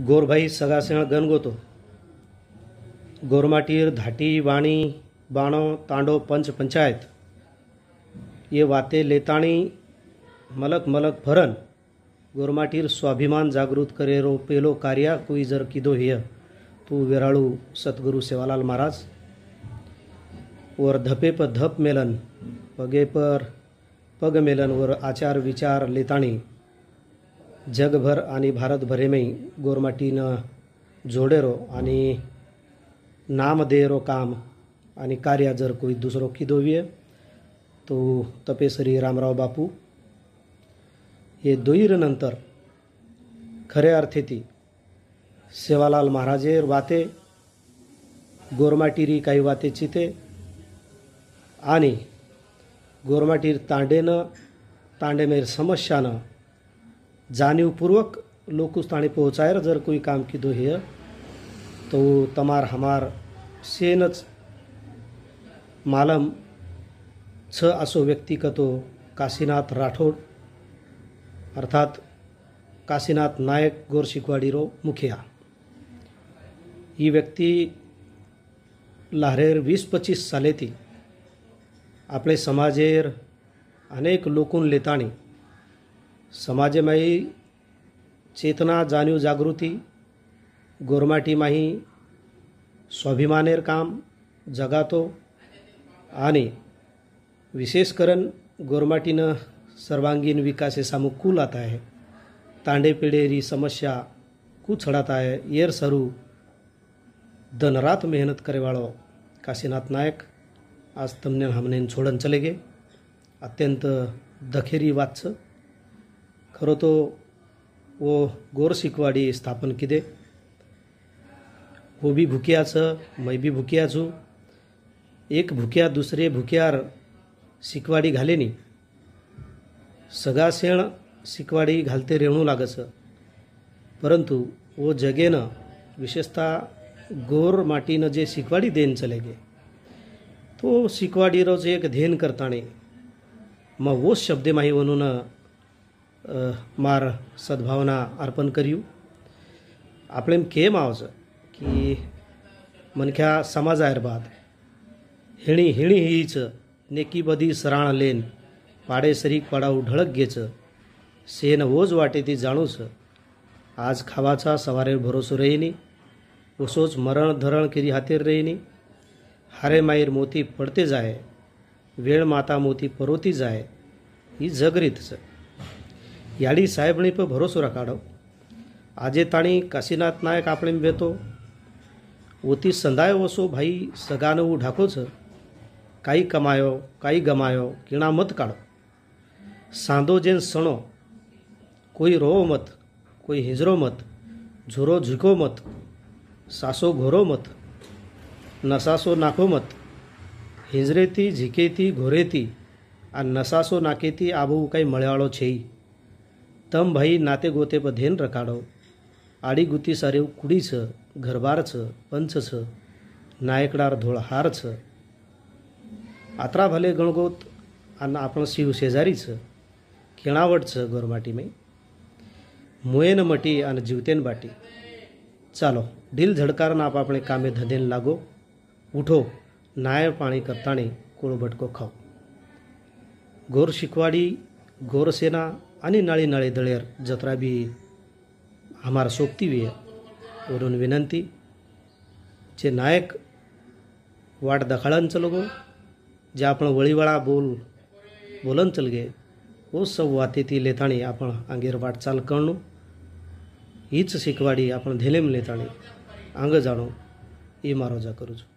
गोरभाई सगासेण गणगोतो गोरमाटीर धाटी वाणी बाणो तांडो पंच पंचायत ये वाते लेताणी मलक मलक फरन गोरमाटीर स्वाभिमान जागृत करेरो पेलो कार्या कोई जर किदो हिय तू विराळू सद्गुरु सेवालाल महाराज वर धपे प धप मेलन पगे पर पग मेलन वर आचार विचार लेताणी जगभर आणि भारतभरेमही गोरमाटीनं जोडेरो आणि नाम देरो काम आणि कार्य जर कोई दुसरो की तो तपेसरी रामराव बापू हे दोईरनंतर खऱ्या अर्थे ती सेवालाल महाराजेर वाते गोरमाटीरी काही वाते चिते आणि गोरमाटीर तांडेनं तांडेमेर समस्यानं जाणीवपूर्वक लोग उस जर कोई काम किदो हे तो तमार हमार सेनच मालम छ असो व्यक्ती कतो काशीनाथ राठोड अर्थात काशीनाथ नायक गोर रो मुखिया ही व्यक्ती लाहरेर वीस पच्चीस सालेती आपले समाजेर अनेक लोकून लेताणी समाजमाही चेतना जाणीव जागृती गोरमाटी माही स्वाभिमानेर काम जगातो आणि विशेष करून गोरमाटीनं सर्वांगीण विकास हे सामुकूल आता आहे तांडे पिढेरी समस्या कुछड़ाता है येर सरू दनरात मेहनत करे काशीनाथ नायक आज तमने हमने छोड़न चले गे अत्यंत दखेरी बात तो वो गोर शिकवाडी स्थापन किदे वो भी भुकिया छ मै भी भुकिया छू एक भुकिया दुसरे भुक्यार सिकवाडी घालेनी सगा सेण सिकवाडी घालते रेणू लागस परंतु वो जगेनं विशेषता गोर न जे शिकवाडी देन चले गे तो सिकवाडी रोज एक धेन करताने मग वो शब्दे माही म्हणून मार सद्भावना अर्पण करू आपलेच की मनख्या समाजाहेर बाद हिणी हिणी हिच नेकी बदी सराण लेन पाडेसरी पडाऊ ढळक घेच सेन ओज वाटे ती जाणूच आज खावाचा सवारे भरोसो रेनी ओसोच मरण धरण किरी हातेर रेनी हारे मायर मोती पडते जाय वेळ माता मोती परोती जाय ही जगरीतच गॅळी साहेबणी पे भरोसो रडो आजे ताणी काशीनाथ नायक आपधाय असो भी सगाने ढाकोच काही कमायो काही गमायो किणा मत काढो सांदो जेन सणो कोई रोवो मत कोई हिजरो मत झुरो झिको मत सासो घोरो मत नसासो नाखो मत हिजरेती झिकेती घोरेती नसासो नाकेती काही आहु छेई तम भाई नाते गोते पर धेन रखाडो आडी गुती सारीव कुडी भले गणगोत अन आपण शिव शेजारीट गोरमाटी में मोयेन मटी आणि जीवतेन बाटी चालो ढील झडकारण आपण कामे धदेन लागो उठो नाय पाणी करता कोळ भटको खाओ गोर शिकवाडी गोरसेना आणि नाळी नाळी दळेर जत्रा बी हमार सोपती भी वरून विनंती जे नायक वाट दखाड़न चलो जे आपण वळीवळा बोल बोलन चल गे वो सब वाती ती लेताणी आपण आंगेर वाटचाल करणू हीच शिकवाडी आपण धेलेम लेताणी आंग जाणो એ મારો જા